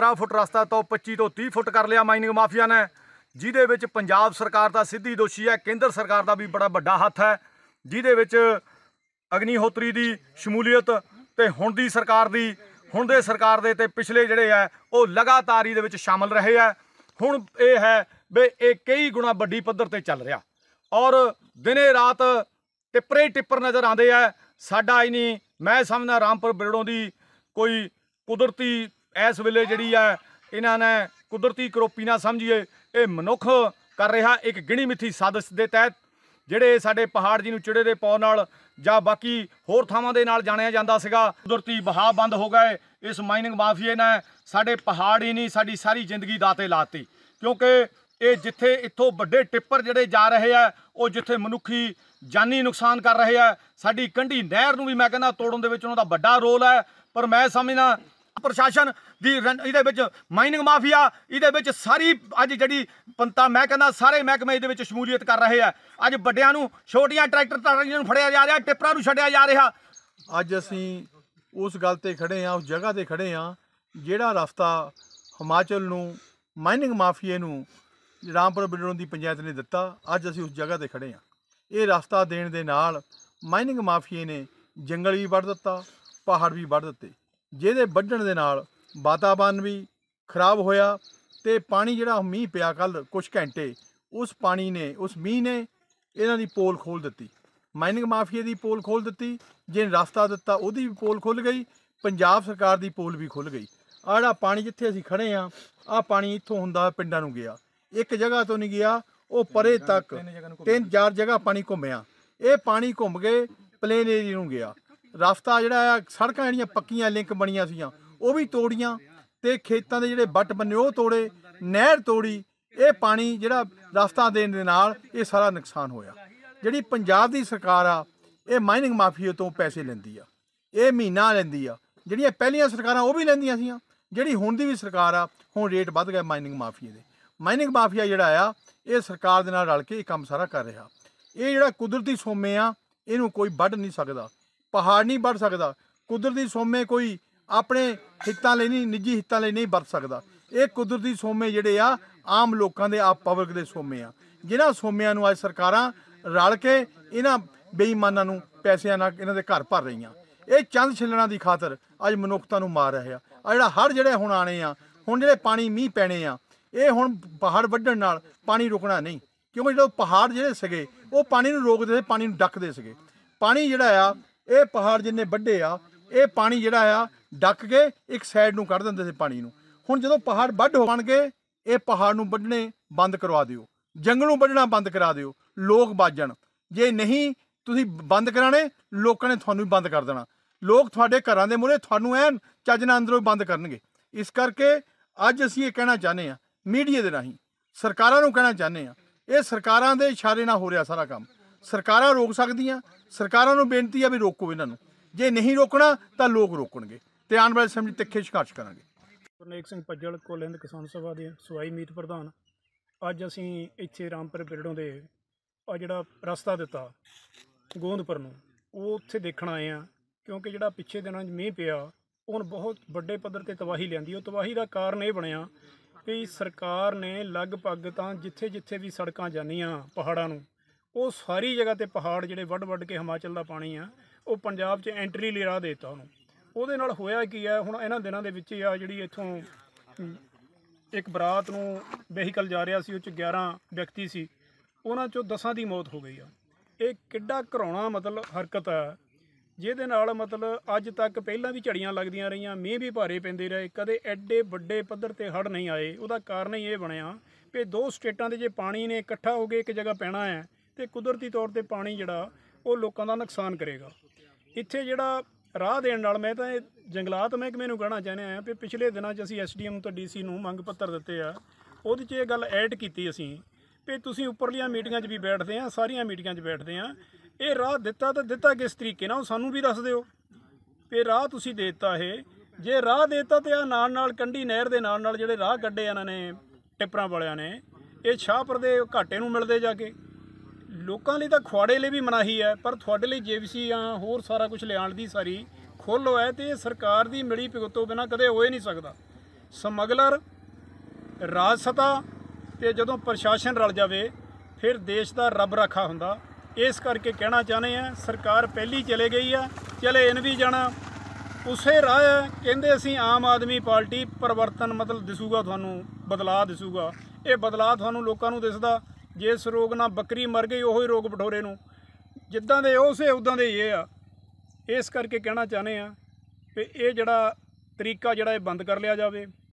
15 ਫੁੱਟ ਰਸਤਾ ਤੋਂ 25 ਤੋਂ 30 ਫੁੱਟ ਕਰ ਲਿਆ ਮਾਈਨਿੰਗ ਮਾਫੀਆ ਨੇ ਜਿਹਦੇ ਵਿੱਚ ਪੰਜਾਬ ਸਰਕਾਰ ਦਾ ਸਿੱਧੀ ਦੋਸ਼ੀ ਹੈ ਕੇਂਦਰ ਸਰਕਾਰ ਦਾ ਵੀ ਬੜਾ ਵੱਡਾ ਹੱਥ ਹੈ ਜਿਹਦੇ ਵਿੱਚ ਅਗਨੀਹੋਤਰੀ ਦੀ ਸ਼ਮੂਲੀਅਤ ਤੇ ਹੁਣ ਦੀ ਸਰਕਾਰ ਦੀ ਹੁਣ ਦੇ ਸਰਕਾਰ ਦੇ ਤੇ ਪਿਛਲੇ ਜਿਹੜੇ ਆ ਉਹ ਲਗਾਤਾਰ ਦੇ ਵਿੱਚ ਸ਼ਾਮਲ ਰਹੇ ਆ ਹੁਣ ਇਹ ਹੈ ਵੀ ਇਹ ਕਈ ਗੁਣਾ ਵੱਡੀ ਪੱਧਰ ਤੇ ਚੱਲ ਰਿਹਾ ਔਰ ਦਿਨੇ ਰਾਤ ਟਿੱਪਰੇ ਟਿੱਪਰ ਨਜ਼ਰ ਆਉਂਦੇ ਆ ਸਾਡਾ ਹੀ ਨਹੀਂ ਮੈਂ ਸਮਝਦਾ ਰਾਮਪੁਰ ਬਿਰੜੋਂ ਦੀ ਕੋਈ ਕੁਦਰਤੀ ਇਸ ਵੇਲੇ ਜਿਹੜੀ ਆ ਇਹਨਾਂ ਨੇ ਕੁਦਰਤੀ ਕਰੋਪੀ ਨਾ ਸਮਝੀਏ ਇਹ ਮਨੁੱਖ ਕਰ ਰਿਹਾ ਇੱਕ ਗਿਣੀ ਮਿੱਥੀ ਸਾਜ਼ਿਸ਼ ਦੇ ਤਹਿਤ ਜਿਹੜੇ ਸਾਡੇ ਪਹਾੜ ਜੀ ਨੂੰ ਚਿੜੇ ਦੇ ਪੌ ਨਾਲ ਜਾਂ ਬਾਕੀ ਹੋਰ ਥਾਵਾਂ ਦੇ ਨਾਲ ਜਾਣਿਆ ਜਾਂਦਾ ਸੀਗਾ ਕੁਦਰਤੀ ਵਹਾਅ ਬੰਦ ਹੋ ਗਏ ਇਸ ਮਾਈਨਿੰਗ ਮਾਫੀਏ ਨੇ ਸਾਡੇ ਪਹਾੜ ਹੀ ਨਹੀਂ ਸਾਡੀ ਸਾਰੀ ਜ਼ਿੰਦਗੀ ਦਾਤੇ ਲਾਤੀ ਕਿਉਂਕਿ ਇਹ ਜਿੱਥੇ ਇੱਥੋਂ ਵੱਡੇ ਟਿੱਪਰ ਜਿਹੜੇ ਜਾ ਰਹੇ ਆ ਉਹ ਜਿੱਥੇ ਮਨੁੱਖੀ ਜਾਨੀ ਨੁਕਸਾਨ ਕਰ ਰਹੇ ਆ ਸਾਡੀ ਕੰਢੀ ਨਹਿਰ ਨੂੰ ਵੀ ਮੈਂ ਕਹਿੰਦਾ ਤੋੜਨ ਦੇ ਵਿੱਚ ਉਹਨਾਂ ਦਾ ਵੱਡਾ ਰੋਲ ਹੈ ਪਰ ਮੈਂ ਸਮਝਣਾ ਪ੍ਰਸ਼ਾਸਨ ਦੀ ਇਹਦੇ ਵਿੱਚ ਮਾਈਨਿੰਗ ਮਾਫੀਆ ਇਹਦੇ ਵਿੱਚ ਸਾਰੀ ਅੱਜ ਜਿਹੜੀ ਪੰਤਾ ਮੈਂ ਕਹਿੰਦਾ ਸਾਰੇ ਮਹਿਕਮੇ ਇਹਦੇ ਵਿੱਚ ਸ਼ਮੂਲੀਅਤ ਕਰ ਰਹੇ ਆ ਅੱਜ ਵੱਡਿਆਂ ਨੂੰ ਛੋਟੀਆਂ ਟਰੈਕਟਰ ਟਰਾਲੀਆਂ ਨੂੰ ਫੜਿਆ ਜਾ ਰਿਹਾ ਟਿੱਪਰਾਂ ਨੂੰ ਛੱਡਿਆ ਜਾ ਰਿਹਾ ਅੱਜ ਅਸੀਂ ਉਸ ਗੱਲ ਤੇ ਖੜੇ ਆ ਉਸ ਜਗ੍ਹਾ ਤੇ ਖੜੇ ਆ ਜਿਹੜਾ ਰਸਤਾ ਹਿਮਾਚਲ ਨੂੰ ਮਾਈਨਿੰਗ ਮਾਫੀਏ ਨੂੰ ਰਾਮਪੁਰ ਬਿਲਡਰੋਂ ਦੀ ਪੰਚਾਇਤ ਨੇ ਦਿੱਤਾ ਅੱਜ ਅਸੀਂ ਉਸ ਜਗ੍ਹਾ ਤੇ ਖੜੇ ਆ ਇਹ ਰਸਤਾ ਦੇਣ ਦੇ ਨਾਲ ਮਾਈਨਿੰਗ ਮਾਫੀਏ ਨੇ ਜੰਗਲ ਵੀ ਵੱਢ ਦਿੱਤਾ ਪਹਾੜ ਵੀ ਵੱਢ ਦਿੱਤੇ ਜਿਹਦੇ ਵੱਢਣ ਦੇ ਨਾਲ ਵਾਤਾਵਰਨ ਵੀ ਖਰਾਬ ਹੋਇਆ ਤੇ ਪਾਣੀ ਜਿਹੜਾ ਮੀਂਹ ਪਿਆ ਕੱਲ ਕੁਝ ਘੰਟੇ ਉਸ ਪਾਣੀ ਨੇ ਉਸ ਮੀਂਹ ਨੇ ਇਹਨਾਂ ਦੀ ਪੋਲ ਖੋਲ ਦਿੱਤੀ ਮਾਈਨਿੰਗ ਮਾਫੀਆ ਦੀ ਪੋਲ ਖੋਲ ਦਿੱਤੀ ਜਿਹਨ ਰਸਤਾ ਦਿੱਤਾ ਉਹਦੀ ਵੀ ਪੋਲ ਖੁੱਲ ਗਈ ਪੰਜਾਬ ਸਰਕਾਰ ਦੀ ਪੋਲ ਵੀ ਖੁੱਲ ਗਈ ਆੜਾ ਪਾਣੀ ਜਿੱਥੇ ਅਸੀਂ ਖੜੇ ਆ ਆ ਪਾਣੀ ਇੱਥੋਂ ਹੁੰਦਾ ਪਿੰਡਾਂ ਨੂੰ ਗਿਆ ਇੱਕ ਜਗ੍ਹਾ ਤੋਂ ਨਹੀਂ ਗਿਆ ਉਹ ਪਰੇ ਤੱਕ ਤਿੰਨ ਚਾਰ ਜਗ੍ਹਾ ਪਾਣੀ ਘੁੰਮਿਆ ਇਹ ਪਾਣੀ ਘੁੰਮ ਕੇ ਪਲੇਨ ਏਰੀਆ ਨੂੰ ਗਿਆ ਰਸਤਾ ਜਿਹੜਾ ਆ ਸੜਕਾਂ ਜਿਹੜੀਆਂ ਪੱਕੀਆਂ ਲਿੰਕ ਬਣੀਆਂ ਸੀਆਂ ਉਹ ਵੀ ਤੋੜੀਆਂ ਤੇ ਖੇਤਾਂ ਦੇ ਜਿਹੜੇ ਵੱਟ ਬੰਨੇ ਉਹ ਤੋੜੇ ਨਹਿਰ ਤੋੜੀ ਇਹ ਪਾਣੀ ਜਿਹੜਾ ਰਸਤਾ ਦੇਣ ਦੇ ਨਾਲ ਇਹ ਸਾਰਾ ਨੁਕਸਾਨ ਹੋਇਆ ਜਿਹੜੀ ਪੰਜਾਬ ਦੀ ਸਰਕਾਰ ਆ ਇਹ ਮਾਈਨਿੰਗ ਮਾਫੀਆ ਤੋਂ ਪੈਸੇ ਲੈਂਦੀ ਆ ਇਹ ਮਹੀਨਾ ਲੈਂਦੀ ਆ ਜਿਹੜੀਆਂ ਪਹਿਲੀਆਂ ਸਰਕਾਰਾਂ ਉਹ ਵੀ ਲੈਂਦੀਆਂ ਸੀਆਂ ਜਿਹੜੀ ਹੁਣ ਦੀ ਵੀ ਸਰਕਾਰ ਆ ਹੁਣ ਰੇਟ ਵੱਧ ਗਿਆ ਮਾਈਨਿੰਗ ਮਾਫੀਆ ਦੇ ਮਾਈਨਿੰਗ ਮਾਫੀਆ ਜਿਹੜਾ ਆ ਇਹ ਸਰਕਾਰ ਦੇ ਨਾਲ ਰਲ ਕੇ ਇਹ ਕੰਮ ਸਾਰਾ ਕਰ ਰਿਹਾ ਇਹ ਜਿਹੜਾ ਕੁਦਰਤੀ ਸੋਮੇ ਆ ਇਹਨੂੰ ਕੋਈ ਵੱਢ ਨਹੀਂ ਸਕਦਾ ਪਹਾੜ ਨਹੀਂ ਵੱਢ ਸਕਦਾ ਕੁਦਰਤੀ ਸੋਮੇ ਕੋਈ ਆਪਣੇ ਹਿੱਤਾਂ ਲਈ ਨਹੀਂ ਨਿੱਜੀ ਹਿੱਤਾਂ ਲਈ ਨਹੀਂ ਵੱਢ ਸਕਦਾ ਇਹ ਕੁਦਰਤੀ ਸੋਮੇ ਜਿਹੜੇ ਆ ਆਮ ਲੋਕਾਂ ਦੇ ਆ ਪਬਲਿਕ ਦੇ ਸੋਮੇ ਆ ਜਿਨ੍ਹਾਂ ਸੋਮਿਆਂ ਨੂੰ ਅੱਜ ਸਰਕਾਰਾਂ ਰਲ ਕੇ ਇਹਨਾਂ ਬੇਈਮਾਨਾਂ ਨੂੰ ਪੈਸਿਆਂ ਨਾਲ ਇਹਨਾਂ ਦੇ ਘਰ ਭਰ ਰਹੀਆਂ ਇਹ ਚੰਦ ਛਿਲਣਾ ਦੀ ਖਾਤਰ ਅੱਜ ਮਨੁੱਖਤਾ ਨੂੰ ਮਾਰ ਰਹੇ ਆ ਜਿਹੜਾ ਹੜ ਜਿਹੜੇ ਹੁਣ ਆਣੇ ਆ ਹੁਣ ਜਿਹੜੇ ਪਾਣੀ ਮੀਂਹ ਪੈਣੇ ਆ ਇਹ ਹੁਣ ਪਹਾੜ ਵੱਢਣ ਨਾਲ ਪਾਣੀ ਰੁਕਣਾ ਨਹੀਂ ਕਿਉਂਕਿ ਜਦੋਂ ਪਹਾੜ ਜਿਹੜੇ ਸਗੇ ਉਹ ਪਾਣੀ ਨੂੰ ਰੋਕਦੇ ਸੀ ਪਾਣੀ ਨੂੰ ਡੱਕਦੇ ਸੀਗੇ ਪਾਣੀ ਜਿਹੜਾ ਆ ਇਹ ਪਹਾੜ ਜਿੰਨੇ ਵੱਡੇ ਆ ਇਹ ਪਾਣੀ ਜਿਹੜਾ ਆ ਡੱਕ ਕੇ ਇੱਕ ਸਾਈਡ ਨੂੰ ਕੱਢ ਦਿੰਦੇ ਸੀ ਪਾਣੀ ਨੂੰ ਹੁਣ ਜਦੋਂ ਪਹਾੜ ਵੱਢ ਹੋ ਇਹ ਪਹਾੜ ਨੂੰ ਵੱਢਣੇ ਬੰਦ ਕਰਵਾ ਦਿਓ ਜੰਗਲ ਨੂੰ ਵੱਢਣਾ ਬੰਦ ਕਰਾ ਦਿਓ ਲੋਕ ਬਾਜਣ ਜੇ ਨਹੀਂ ਤੁਸੀਂ ਬੰਦ ਕਰਾਣੇ ਲੋਕਾਂ ਨੇ ਤੁਹਾਨੂੰ ਵੀ ਬੰਦ ਕਰ ਦੇਣਾ ਲੋਕ ਤੁਹਾਡੇ ਘਰਾਂ ਦੇ ਮੂਹਰੇ ਤੁਹਾਨੂੰ ਐਨ ਚੱਜ ਨਾਲ ਅੰਦਰੋਂ ਬੰਦ ਕਰਨਗੇ ਇਸ ਕਰਕੇ ਅੱਜ ਅਸੀਂ ਇਹ ਕਹਿਣਾ ਚਾਹੁੰਦੇ ਆ ਮੀਡੀਆ ਦੇ ਰਾਹੀਂ ਸਰਕਾਰਾਂ ਨੂੰ ਕਹਿਣਾ ਚਾਹੁੰਦੇ ਆ ਇਹ ਸਰਕਾਰਾਂ ਦੇ ਇਸ਼ਾਰੇ ਨਾਲ ਹੋ ਰਿਹਾ ਸਾਰਾ ਕੰਮ ਸਰਕਾਰਾਂ ਰੋਕ ਸਕਦੀਆਂ ਸਰਕਾਰਾਂ ਨੂੰ ਬੇਨਤੀ ਆ ਵੀ ਰੋਕੋ ਇਹਨਾਂ ਨੂੰ ਜੇ ਨਹੀਂ ਰੋਕਣਾ ਤਾਂ ਲੋਕ ਰੋਕਣਗੇ ਤੇ ਆਉਣ ਵਾਲੇ ਸਮੇਂ ਤਿੱਖੇ ਸ਼ਿਕਾਇਤ ਕਰਾਂਗੇ ਗੁਰਨੇਕ ਸਿੰਘ ਪੱਜਲ ਕੋਲਿੰਦ ਕਿਸਾਨ ਸਭਾ ਦੇ ਸਵਾਈ ਮੀਤ ਪ੍ਰਧਾਨ ਅੱਜ ਅਸੀਂ ਇੱਥੇ ਰਾਮਪੁਰ ਬਿਰੜੋਂ ਦੇ ਆ ਜਿਹੜਾ ਰਸਤਾ ਦਿੱਤਾ ਗੋਂਦਪੁਰ ਨੂੰ ਉਹ ਉੱਥੇ ਦੇਖਣ ਆਏ ਆ ਕਿਉਂਕਿ ਜਿਹੜਾ ਪਿੱਛੇ ਦਿਨਾਂ 'ਚ ਮੀਂਹ ਪਿਆ ਉਹਨ ਬਹੁਤ ਵੱਡੇ ਪੱਧਰ ਤੇ ਤਬਾਹੀ ਲਿਆਂਦੀ ਉਹ ਤਬਾਹੀ ਦਾ ਕਾਰਨ ਇਹ ਬਣਿਆ ਕਿ ਸਰਕਾਰ ਨੇ ਲਗਭਗ ਤਾਂ ਜਿੱਥੇ-ਜਿੱਥੇ ਵੀ ਸੜਕਾਂ ਜਾਨੀਆਂ ਪਹਾੜਾਂ ਨੂੰ ਉਹ ਸਾਰੀ ਜਗ੍ਹਾ ਤੇ ਪਹਾੜ ਜਿਹੜੇ ਵੱਡ ਵੱਡ ਕੇ ਹਿਮਾਚਲ ਦਾ ਪਾਣੀ ਆ ਉਹ ਪੰਜਾਬ 'ਚ ਐਂਟਰੀ ਲਈ ਰਾਹ ਦੇਤਾ ਉਹਨੂੰ ਉਹਦੇ ਨਾਲ ਹੋਇਆ ਕੀ ਆ ਹੁਣ ਇਹਨਾਂ ਦਿਨਾਂ ਦੇ ਵਿੱਚ ਆ ਜਿਹੜੀ ਇੱਥੋਂ ਇੱਕ ਬਰਾਤ ਨੂੰ ਵਹੀਕਲ ਜਾ ਰਿਹਾ ਸੀ ਉਹ 'ਚ 11 ਵਿਅਕਤੀ ਸੀ ਉਹਨਾਂ 'ਚੋਂ ਦਸਾਂ ਦੀ ਮੌਤ ਹੋ ਗਈ ਆ ਇਹ ਕਿੱਡਾ ਘਰਾਉਣਾ ਮਤਲਬ ਹਰਕਤ ਆ ਜਿਹਦੇ ਨਾਲ ਮਤਲਬ ਅੱਜ ਤੱਕ ਪਹਿਲਾਂ ਵੀ ਝੜੀਆਂ ਲੱਗਦੀਆਂ ਰਹੀਆਂ ਮੀਂਹ ਵੀ ਭਾਰੇ ਪੈਂਦੇ ਰਹੇ ਕਦੇ ਐਡੇ ਵੱਡੇ ਪੱਧਰ ਤੇ ਹੜ ਨਹੀਂ ਆਏ ਉਹਦਾ ਕਾਰਨ ਹੀ ਇਹ ਬਣਿਆ ਕਿ ਦੋ ਸਟੇਟਾਂ ਦੇ ਜੇ ਪਾਣੀ ਨੇ ਇਕੱਠਾ ਹੋ ਕੇ ਇੱਕ ਜਗ੍ਹਾ ਪੈਣਾ ਹੈ ਤੇ ਕੁਦਰਤੀ ਤੌਰ ਤੇ ਪਾਣੀ ਜਿਹੜਾ ਉਹ ਲੋਕਾਂ ਦਾ ਨੁਕਸਾਨ ਕਰੇਗਾ ਇੱਥੇ ਜਿਹੜਾ ਰਾਹ ਦੇਣ ਨਾਲ ਮੈਂ ਤਾਂ ਇਹ ਜੰਗਲਾਤ ਮਹਿਕਮੇ ਨੂੰ ਕਹਿਣਾ ਚਾਹਨੇ ਆ ਕਿ ਪਿਛਲੇ ਦਿਨਾਂ 'ਚ ਅਸੀਂ ਐਸਡੀਐਮ ਤੋਂ ਡੀਸੀ ਨੂੰ ਮੰਗ ਪੱਤਰ ਦਿੱਤੇ ਆ ਉਹਦੇ 'ਚ ਇਹ ਗੱਲ ਐਡ ਕੀਤੀ ਅਸੀਂ ਕਿ ਤੁਸੀਂ ਉੱਪਰਲੀਆਂ ਮੀਟਿੰਗਾਂ 'ਚ ਵੀ ਬੈਠਦੇ ਆ ਸਾਰੀਆਂ ਮੀਟਿੰਗਾਂ 'ਚ ਬੈਠਦੇ ਆ ਇਹ ਰਾਹ ਦਿੱਤਾ ਤਾਂ ਦਿੱਤਾ ਕਿਸ ਤਰੀਕੇ ਨਾਲ ਉਹ ਸਾਨੂੰ ਵੀ ਦੱਸ ਦਿਓ ਤੇ ਰਾਹ ਤੁਸੀਂ ਦੇ ਦਿੱਤਾ ਇਹ ਜੇ ਰਾਹ ਦੇਤਾ ਤੇ ਆ ਨਾਲ ਨਾਲ ਕੰਢੀ ਨਹਿਰ ਦੇ ਨਾਲ ਨਾਲ ਜਿਹੜੇ ਰਾਹ ਕੱਢੇ ਇਹਨਾਂ ਨੇ ਟਿਪਰਾਂ ਵਾਲਿਆਂ ਨੇ ਇਹ ਸ਼ਾਹਪੁਰ ਦੇ ਘਾਟੇ ਨੂੰ ਮਿਲਦੇ ਜਾ ਕੇ ਲੋਕਾਂ ਲਈ ਤਾਂ ਖੁਆੜੇ ਲਈ ਵੀ ਮਨਾਹੀ ਹੈ ਪਰ ਤੁਹਾਡੇ ਲਈ ਜੇਬੀਸੀ ਆ ਹੋਰ ਸਾਰਾ ਕੁਝ ਲਿਆਣ ਦੀ ਸਾਰੀ ਖੁੱਲ ਹੋਇਆ ਤੇ ਇਹ ਸਰਕਾਰ ਦੀ ਮਿਲੀ ਭਗਤੋਂ ਬਿਨਾ ਕਦੇ ਹੋਏ ਨਹੀਂ ਸਕਦਾ ਸਮਗਲਰ ਰਾਜਸਤਾ ਤੇ ਜਦੋਂ ਪ੍ਰਸ਼ਾਸਨ ਰਲ ਜਾਵੇ ਫਿਰ ਦੇਸ਼ ਦਾ ਰੱਬ ਰੱਖਾ ਹੁੰਦਾ ਇਸ ਕਰਕੇ ਕਹਿਣਾ ਚਾਹਨੇ ਆ ਸਰਕਾਰ ਪਹਿਲੀ ਚਲੇ ਗਈ ਆ ਚਲੇ ਇਹਨ ਵੀ ਜਾਣਾ ਉਸੇ ਰਾਹ ਹੈ ਕਹਿੰਦੇ ਅਸੀਂ ਆਮ ਆਦਮੀ ਪਾਰਟੀ ਪਰਿਵਰਤਨ ਮਤਲਬ ਦਿਸੂਗਾ ਤੁਹਾਨੂੰ ਬਦਲਾਅ ਦਿਸੂਗਾ ਇਹ ਬਦਲਾਅ ਤੁਹਾਨੂੰ ਲੋਕਾਂ ਨੂੰ ਦਿਸਦਾ ਜਿਸ ਰੋਗ ਨਾਲ ਬੱਕਰੀ ਮਰ ਗਈ ਉਹੀ ਰੋਗ ਬਠੋਰੇ ਨੂੰ ਜਿੱਦਾਂ ਦੇ ਉਸੇ ਉਦਾਂ ਦੇ ਇਹ ਆ ਇਸ ਕਰਕੇ ਕਹਿਣਾ ਚਾਹਨੇ ਆ ਕਿ ਇਹ ਜਿਹੜਾ ਤਰੀਕਾ ਜਿਹੜਾ ਇਹ ਬੰਦ ਕਰ ਲਿਆ ਜਾਵੇ